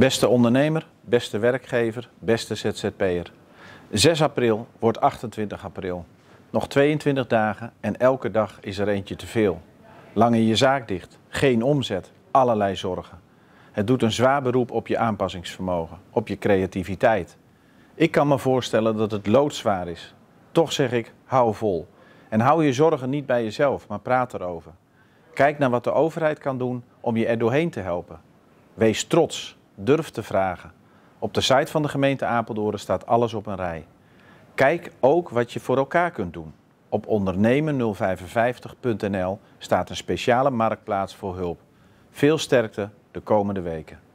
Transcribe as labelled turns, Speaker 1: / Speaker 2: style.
Speaker 1: Beste ondernemer, beste werkgever, beste ZZP'er. 6 april wordt 28 april. Nog 22 dagen en elke dag is er eentje te veel. Lange je zaak dicht, geen omzet, allerlei zorgen. Het doet een zwaar beroep op je aanpassingsvermogen, op je creativiteit. Ik kan me voorstellen dat het loodzwaar is. Toch zeg ik, hou vol. En hou je zorgen niet bij jezelf, maar praat erover. Kijk naar wat de overheid kan doen om je er doorheen te helpen. Wees trots durf te vragen. Op de site van de gemeente Apeldoorn staat alles op een rij. Kijk ook wat je voor elkaar kunt doen. Op ondernemen055.nl staat een speciale marktplaats voor hulp. Veel sterkte de komende weken.